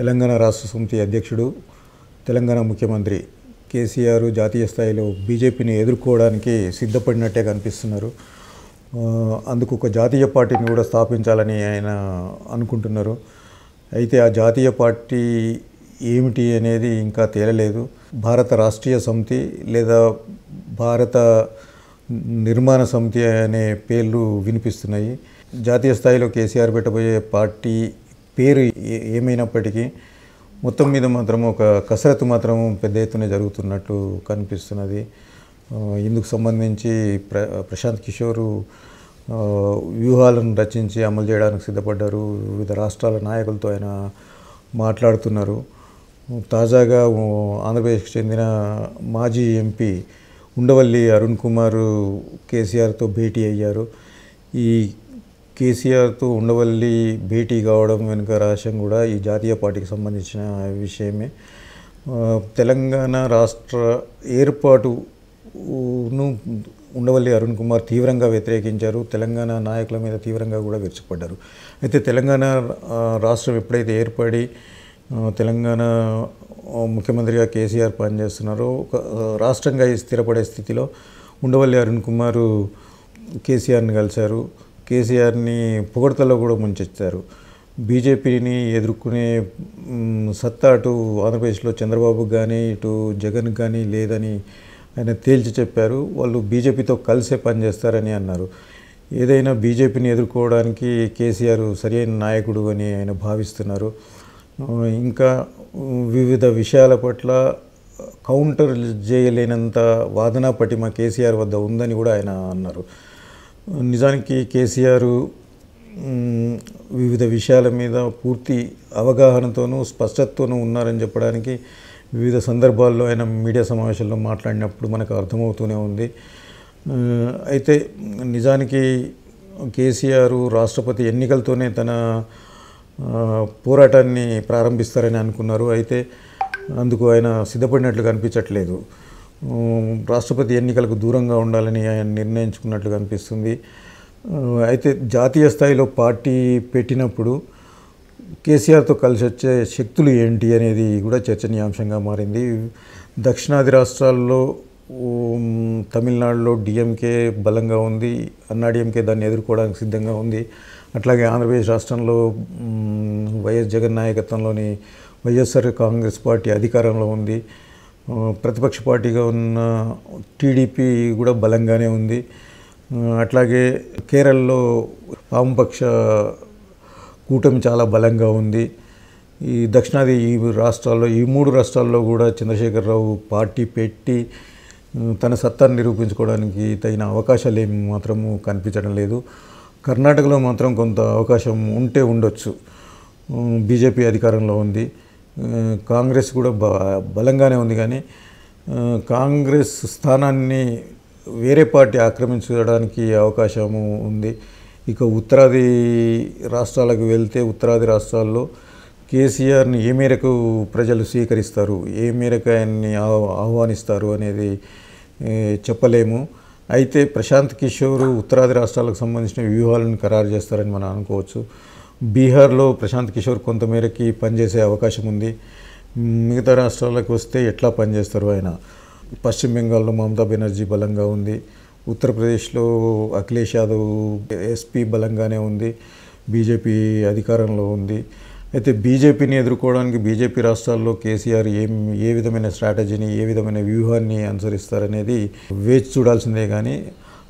తెలంగాణ రాష్ట్ర సమితి అధ్యక్షుడు తెలంగాణ ముఖ్యమంత్రి కేసీఆర్ జాతీయ స్థాయిలో బీజేపీని ఎదుర్కోవడానికి సిద్ధపడినట్టే కనిపిస్తున్నారు అందుకు ఒక జాతీయ పార్టీని కూడా స్థాపించాలని ఆయన అనుకుంటున్నారు అయితే ఆ జాతీయ పార్టీ ఏమిటి అనేది ఇంకా తేలలేదు భారత రాష్ట్రీయ సమితి లేదా భారత నిర్మాణ సమితి అనే పేర్లు వినిపిస్తున్నాయి జాతీయ స్థాయిలో కేసీఆర్ పెట్టబోయే పార్టీ పేరు ఏమైనప్పటికీ మొత్తం మీద మాత్రం ఒక కసరత్తు మాత్రం పెద్ద ఎత్తున జరుగుతున్నట్టు కనిపిస్తున్నది ఇందుకు సంబంధించి ప్ర ప్రశాంత్ కిషోరు వ్యూహాలను రచించి అమలు చేయడానికి సిద్ధపడ్డారు వివిధ రాష్ట్రాల నాయకులతో ఆయన మాట్లాడుతున్నారు తాజాగా ఆంధ్రప్రదేశ్కి చెందిన మాజీ ఎంపీ ఉండవల్లి అరుణ్ కుమార్ కేసీఆర్తో భేటీ అయ్యారు ఈ కేసీఆర్తో ఉండవల్లి భేటీ కావడం వెనుక రహస్యం కూడా ఈ జాతీయ పార్టీకి సంబంధించిన విషయమే తెలంగాణ రాష్ట్ర ఏర్పాటును ఉండవల్లి అరుణ్ కుమార్ తీవ్రంగా వ్యతిరేకించారు తెలంగాణ నాయకుల మీద తీవ్రంగా కూడా విరుచుకుపడ్డారు అయితే తెలంగాణ రాష్ట్రం ఎప్పుడైతే ఏర్పడి తెలంగాణ ముఖ్యమంత్రిగా కేసీఆర్ పనిచేస్తున్నారో ఒక రాష్ట్రంగా స్థిరపడే స్థితిలో ఉండవల్లి అరుణ్ కుమార్ కేసీఆర్ని కలిశారు కేసీఆర్ని పొగడతలో కూడా ముంచెచ్చారు బీజేపీని ఎదుర్కొనే సత్తా అటు ఆంధ్రప్రదేశ్లో చంద్రబాబు కానీ ఇటు జగన్ కానీ లేదని ఆయన తేల్చి చెప్పారు వాళ్ళు బీజేపీతో కలిసే పనిచేస్తారని అన్నారు ఏదైనా బీజేపీని ఎదుర్కోవడానికి కేసీఆర్ సరైన నాయకుడు అని ఆయన భావిస్తున్నారు ఇంకా వివిధ విషయాల పట్ల కౌంటర్ చేయలేనంత వాదనా పటిమ కేసీఆర్ వద్ద ఉందని కూడా ఆయన అన్నారు నిజానికి కేసీఆర్ వివిధ విషయాల మీద పూర్తి అవగాహనతోనూ స్పష్టతతోనూ ఉన్నారని చెప్పడానికి వివిధ సందర్భాల్లో ఆయన మీడియా సమావేశాల్లో మాట్లాడినప్పుడు మనకు అర్థమవుతూనే ఉంది అయితే నిజానికి కేసీఆర్ రాష్ట్రపతి ఎన్నికలతోనే తన పోరాటాన్ని ప్రారంభిస్తారని అనుకున్నారు అయితే అందుకు ఆయన సిద్ధపడినట్లు కనిపించట్లేదు రాష్ట్రపతి ఎన్నికలకు దూరంగా ఉండాలని ఆయన నిర్ణయించుకున్నట్లు అనిపిస్తుంది అయితే జాతీయ స్థాయిలో పార్టీ పెట్టినప్పుడు కేసీఆర్తో కలిసి వచ్చే శక్తులు ఏంటి అనేది కూడా చర్చనీయాంశంగా మారింది దక్షిణాది రాష్ట్రాల్లో తమిళనాడులో డిఎంకే బలంగా ఉంది అన్నాడీఎంకే దాన్ని ఎదుర్కోవడానికి సిద్ధంగా ఉంది అట్లాగే ఆంధ్రప్రదేశ్ రాష్ట్రంలో వైఎస్ జగన్ నాయకత్వంలోని వైఎస్ఆర్ కాంగ్రెస్ పార్టీ అధికారంలో ఉంది ప్రతిపక్ష పార్టీగా ఉన్న టీడీపీ కూడా బలంగానే ఉంది అట్లాగే కేరళలో వామపక్ష కూటమి చాలా బలంగా ఉంది ఈ దక్షిణాది ఈ రాష్ట్రాల్లో ఈ మూడు రాష్ట్రాల్లో కూడా చంద్రశేఖరరావు పార్టీ పెట్టి తన సత్తాను నిరూపించుకోవడానికి తగిన అవకాశాలు ఏమి మాత్రము కనిపించడం లేదు కర్ణాటకలో మాత్రం కొంత అవకాశం ఉంటే ఉండొచ్చు బీజేపీ అధికారంలో ఉంది కాంగ్రెస్ కూడా బలంగానే ఉంది కానీ కాంగ్రెస్ స్థానాన్ని వేరే పార్టీ ఆక్రమించడానికి అవకాశము ఉంది ఇక ఉత్తరాది రాష్ట్రాలకు వెళ్తే ఉత్తరాది రాష్ట్రాల్లో కేసీఆర్ని ఏ మేరకు ప్రజలు స్వీకరిస్తారు ఏ మేరకు ఆయన్ని ఆహ్వానిస్తారు అనేది చెప్పలేము అయితే ప్రశాంత్ కిషోర్ ఉత్తరాది రాష్ట్రాలకు సంబంధించిన వ్యూహాలను ఖరారు చేస్తారని మనం అనుకోవచ్చు బీహార్లో ప్రశాంత్ కిషోర్ కొంతమేరకి పనిచేసే అవకాశం ఉంది మిగతా రాష్ట్రాలకు వస్తే ఎట్లా పనిచేస్తారు ఆయన పశ్చిమ బెంగాల్లో మమతా బెనర్జీ బలంగా ఉంది ఉత్తరప్రదేశ్లో అఖిలేష్ యాదవ్ ఎస్పీ బలంగానే ఉంది బీజేపీ అధికారంలో ఉంది అయితే బీజేపీని ఎదుర్కోవడానికి బీజేపీ రాష్ట్రాల్లో కేసీఆర్ ఏం ఏ విధమైన స్ట్రాటజీని ఏ విధమైన వ్యూహాన్ని అనుసరిస్తారనేది వేచి చూడాల్సిందే కానీ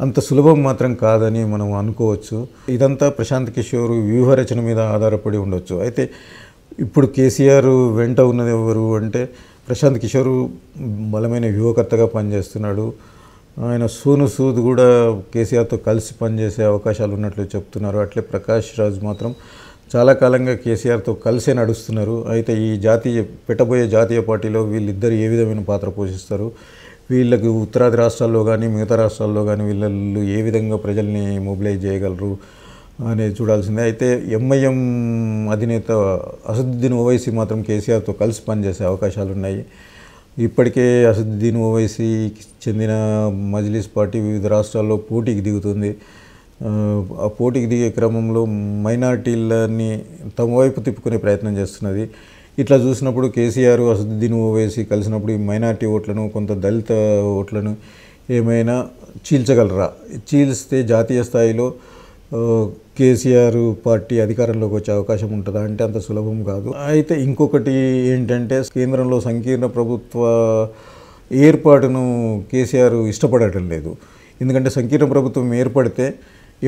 అంత సులభం మాత్రం కాదని మనం అనుకోవచ్చు ఇదంతా ప్రశాంత్ కిషోర్ వ్యూహరచన మీద ఆధారపడి ఉండొచ్చు అయితే ఇప్పుడు కేసీఆర్ వెంట ఉన్నది ఎవరు అంటే ప్రశాంత్ కిషోర్ బలమైన వ్యూహకర్తగా పనిచేస్తున్నాడు ఆయన సూను సూద్ కూడా కేసీఆర్తో కలిసి పనిచేసే అవకాశాలు ఉన్నట్లు చెప్తున్నారు అట్లే ప్రకాష్ రాజ్ మాత్రం చాలా కాలంగా కేసీఆర్తో కలిసే నడుస్తున్నారు అయితే ఈ జాతీయ పెట్టబోయే జాతీయ పార్టీలో వీళ్ళిద్దరు ఏ విధమైన పాత్ర పోషిస్తారు వీళ్ళకి ఉత్తరాది రాష్ట్రాల్లో కానీ మిగతా రాష్ట్రాల్లో కానీ వీళ్ళు ఏ విధంగా ప్రజల్ని మొబిలైజ్ చేయగలరు అనేది చూడాల్సిందే అయితే ఎంఐఎం అధినేత అసదుద్దీన్ ఓవైసీ మాత్రం కేసీఆర్తో కలిసి పనిచేసే అవకాశాలు ఉన్నాయి ఇప్పటికే అసదుద్దీన్ ఓవైసీకి చెందిన మజ్లిస్ పార్టీ వివిధ రాష్ట్రాల్లో పోటీకి దిగుతుంది ఆ పోటీకి దిగే క్రమంలో మైనార్టీలని తమ వైపు తిప్పుకునే ప్రయత్నం చేస్తున్నది ఇట్లా చూసినప్పుడు కేసీఆర్ అసదుద్దీన్ ఓవేసి కలిసినప్పుడు ఈ మైనార్టీ ఓట్లను కొంత దళిత ఓట్లను ఏమైనా చీల్చగలరా చీల్స్తే జాతీయ స్థాయిలో కేసీఆర్ పార్టీ అధికారంలోకి వచ్చే అవకాశం ఉంటుందా అంటే అంత సులభం కాదు అయితే ఇంకొకటి ఏంటంటే కేంద్రంలో సంకీర్ణ ప్రభుత్వ ఏర్పాటును కేసీఆర్ ఇష్టపడటం లేదు ఎందుకంటే సంకీర్ణ ప్రభుత్వం ఏర్పడితే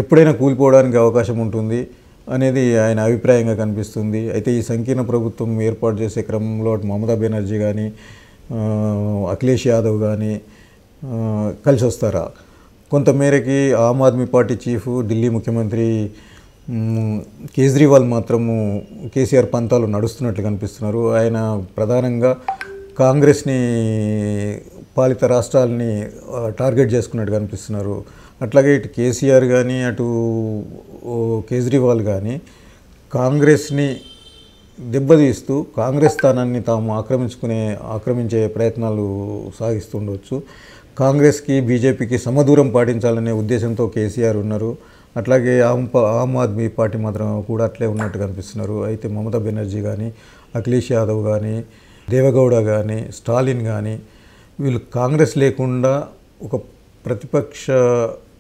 ఎప్పుడైనా కూలిపోవడానికి అవకాశం ఉంటుంది అనేది ఆయన అభిప్రాయంగా కనిపిస్తుంది అయితే ఈ సంకీర్ణ ప్రభుత్వం ఏర్పాటు చేసే క్రమంలో మమతా బెనర్జీ కానీ అఖిలేష్ యాదవ్ కానీ కలిసి వస్తారా కొంతమేరకి ఆమ్ ఆద్మీ పార్టీ చీఫ్ ఢిల్లీ ముఖ్యమంత్రి కేజ్రీవాల్ మాత్రము కేసీఆర్ పంతాలు నడుస్తున్నట్లు కనిపిస్తున్నారు ఆయన ప్రధానంగా కాంగ్రెస్ని పాలిత రాష్ట్రాలని టార్గెట్ చేసుకున్నట్టు కనిపిస్తున్నారు అట్లాగే ఇటు కేసీఆర్ కానీ అటు కేజ్రీవాల్ కానీ కాంగ్రెస్ని దెబ్బతీస్తూ కాంగ్రెస్ స్థానాన్ని తాము ఆక్రమించుకునే ఆక్రమించే ప్రయత్నాలు సాగిస్తుండవచ్చు కాంగ్రెస్కి బీజేపీకి సమదూరం పాటించాలనే ఉద్దేశంతో కేసీఆర్ ఉన్నారు అట్లాగే ఆమ్ ఆమ్ ఆద్మీ పార్టీ మాత్రం కూడా అట్లే ఉన్నట్టు కనిపిస్తున్నారు అయితే మమతా బెనర్జీ కానీ అఖిలేష్ యాదవ్ కానీ దేవగౌడ కానీ స్టాలిన్ కానీ వీళ్ళు కాంగ్రెస్ లేకుండా ఒక ప్రతిపక్ష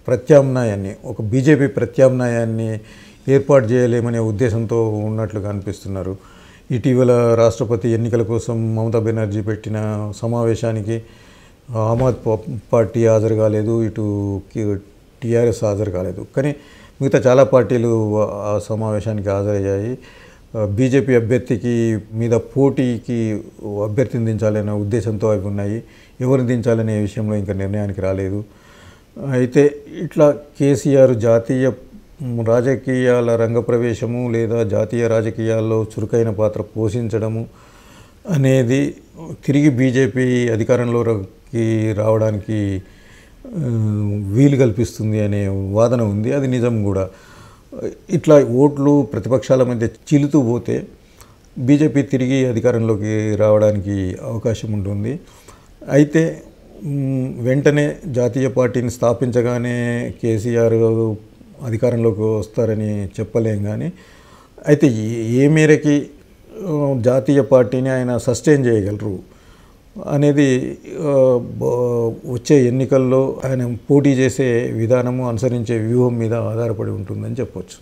ప్రత్యామ్నాయాన్ని ఒక బీజేపీ ప్రత్యామ్నాయాన్ని ఏర్పాటు చేయలేమనే ఉద్దేశంతో ఉన్నట్లుగా అనిపిస్తున్నారు ఇటీవల రాష్ట్రపతి ఎన్నికల కోసం మమతా బెనర్జీ పెట్టిన సమావేశానికి ఆమ్ పార్టీ హాజరు కాలేదు ఇటు టీఆర్ఎస్ హాజరు కాలేదు కానీ మిగతా చాలా పార్టీలు ఆ సమావేశానికి హాజరయ్యాయి బీజేపీ అభ్యర్థికి మీద పోటీకి అభ్యర్థిని దించాలనే ఉద్దేశంతో అవి ఉన్నాయి ఎవరిని దించాలనే విషయంలో ఇంకా నిర్ణయానికి రాలేదు అయితే ఇట్లా కేసీఆర్ జాతీయ రాజకీయాల రంగప్రవేశము లేదా జాతీయ రాజకీయాల్లో చురుకైన పాత్ర పోషించడము అనేది తిరిగి బీజేపీ అధికారంలోకి రావడానికి వీలు కల్పిస్తుంది అనే వాదన ఉంది అది నిజం కూడా ఇట్లా ఓట్లు ప్రతిపక్షాల మధ్య చిలుతూ పోతే బీజేపీ తిరిగి అధికారంలోకి రావడానికి అవకాశం ఉంటుంది అయితే వెంటనే జాతీయ పార్టీని స్థాపించగానే కేసీఆర్ అధికారంలోకి వస్తారని చెప్పలేం కానీ అయితే ఏ మేరకి జాతీయ పార్టీని ఆయన సస్టైన్ చేయగలరు అనేది వచ్చే ఎన్నికల్లో ఆయన పోటీ చేసే విధానము అనుసరించే వ్యూహం మీద ఆధారపడి ఉంటుందని చెప్పవచ్చు